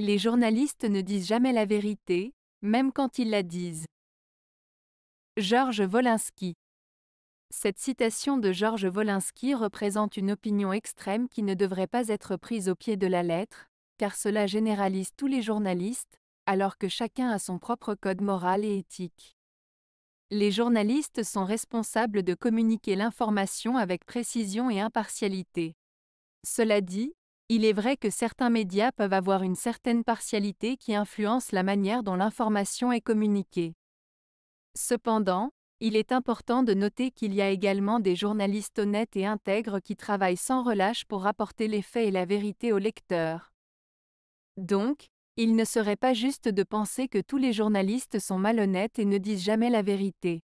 Les journalistes ne disent jamais la vérité, même quand ils la disent. Georges wolinski Cette citation de Georges wolinski représente une opinion extrême qui ne devrait pas être prise au pied de la lettre, car cela généralise tous les journalistes, alors que chacun a son propre code moral et éthique. Les journalistes sont responsables de communiquer l'information avec précision et impartialité. Cela dit, il est vrai que certains médias peuvent avoir une certaine partialité qui influence la manière dont l'information est communiquée. Cependant, il est important de noter qu'il y a également des journalistes honnêtes et intègres qui travaillent sans relâche pour rapporter les faits et la vérité aux lecteurs. Donc, il ne serait pas juste de penser que tous les journalistes sont malhonnêtes et ne disent jamais la vérité.